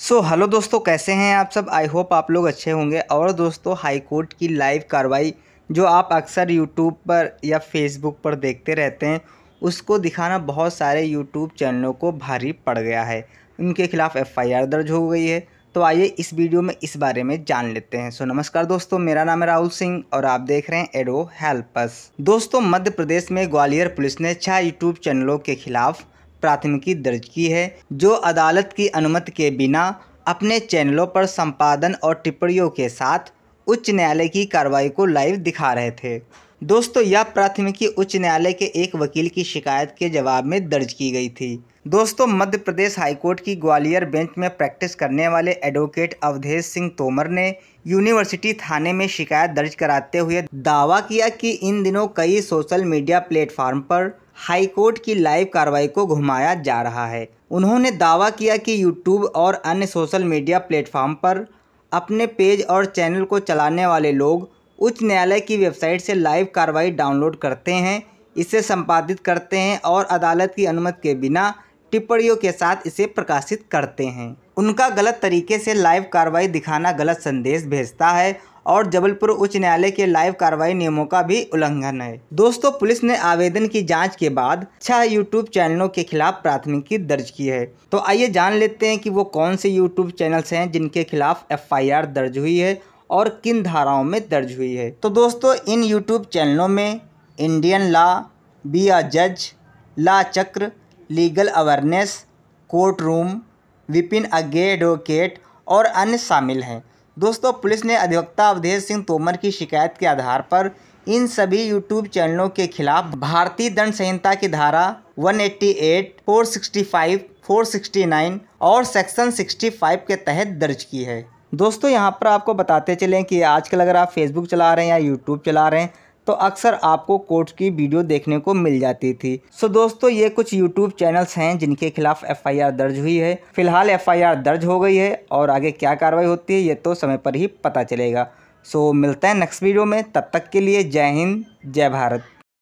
सो so, hello दोस्तों कैसे हैं आप सब आई होप आप लोग अच्छे होंगे और दोस्तों हाई कोर्ट की लाइव कार्रवाई जो आप अक्सर यूट्यूब पर या फेसबुक पर देखते रहते हैं उसको दिखाना बहुत सारे यूट्यूब चैनलों को भारी पड़ गया है उनके खिलाफ एफआईआर दर्ज हो गई है तो आइए इस वीडियो में इस बारे में जान लेते हैं सो so, नमस्कार दोस्तों मेरा नाम है राहुल सिंह और आप देख रहे हैं एडो हेल्पस दोस्तों मध्य प्रदेश में ग्वालियर पुलिस ने छः यूट्यूब चैनलों के खिलाफ प्राथमिकी दर्ज की है जो अदालत की अनुमति के बिना अपने चैनलों पर संपादन और टिप्पणियों के साथ उच्च न्यायालय की कार्रवाई को लाइव दिखा रहे थे दोस्तों यह प्राथमिकी उच्च न्यायालय के एक वकील की शिकायत के जवाब में दर्ज की गई थी दोस्तों मध्य प्रदेश हाईकोर्ट की ग्वालियर बेंच में प्रैक्टिस करने वाले एडवोकेट अवधेश सिंह तोमर ने यूनिवर्सिटी थाने में शिकायत दर्ज कराते हुए दावा किया कि इन दिनों कई सोशल मीडिया प्लेटफॉर्म पर हाईकोर्ट की लाइव कार्रवाई को घुमाया जा रहा है उन्होंने दावा किया कि यूट्यूब और अन्य सोशल मीडिया प्लेटफॉर्म पर अपने पेज और चैनल को चलाने वाले लोग उच्च न्यायालय की वेबसाइट से लाइव कार्रवाई डाउनलोड करते हैं इसे संपादित करते हैं और अदालत की अनुमति के बिना टिप्पणियों के साथ इसे प्रकाशित करते हैं उनका गलत तरीके से लाइव कार्रवाई दिखाना गलत संदेश भेजता है और जबलपुर उच्च न्यायालय के लाइव कार्रवाई नियमों का भी उल्लंघन है दोस्तों पुलिस ने आवेदन की जांच के बाद छह यूट्यूब चैनलों के खिलाफ प्राथमिकी दर्ज की है तो आइए जान लेते हैं कि वो कौन से यूट्यूब चैनल्स हैं जिनके खिलाफ एफ दर्ज हुई है और किन धाराओं में दर्ज हुई है तो दोस्तों इन यूट्यूब चैनलों में इंडियन लॉ बी आ जज ला चक्र legal awareness court room Vipin अगे एडवोकेट और अन्य शामिल हैं दोस्तों पुलिस ने अधिवक्ता अवधेश सिंह तोमर की शिकायत के आधार पर इन सभी यूट्यूब चैनलों के खिलाफ भारतीय दंड संहिता की धारा 188, 465, 469 और सेक्शन 65 के तहत दर्ज की है दोस्तों यहाँ पर आपको बताते चलें कि आजकल अगर आप फेसबुक चला रहे हैं या यूट्यूब चला रहे हैं तो अक्सर आपको कोर्ट की वीडियो देखने को मिल जाती थी सो so दोस्तों ये कुछ यूट्यूब चैनल्स हैं जिनके खिलाफ एफआईआर दर्ज हुई है फिलहाल एफआईआर दर्ज हो गई है और आगे क्या कार्रवाई होती है ये तो समय पर ही पता चलेगा सो so, मिलते हैं नेक्स्ट वीडियो में तब तक के लिए जय हिंद जय भारत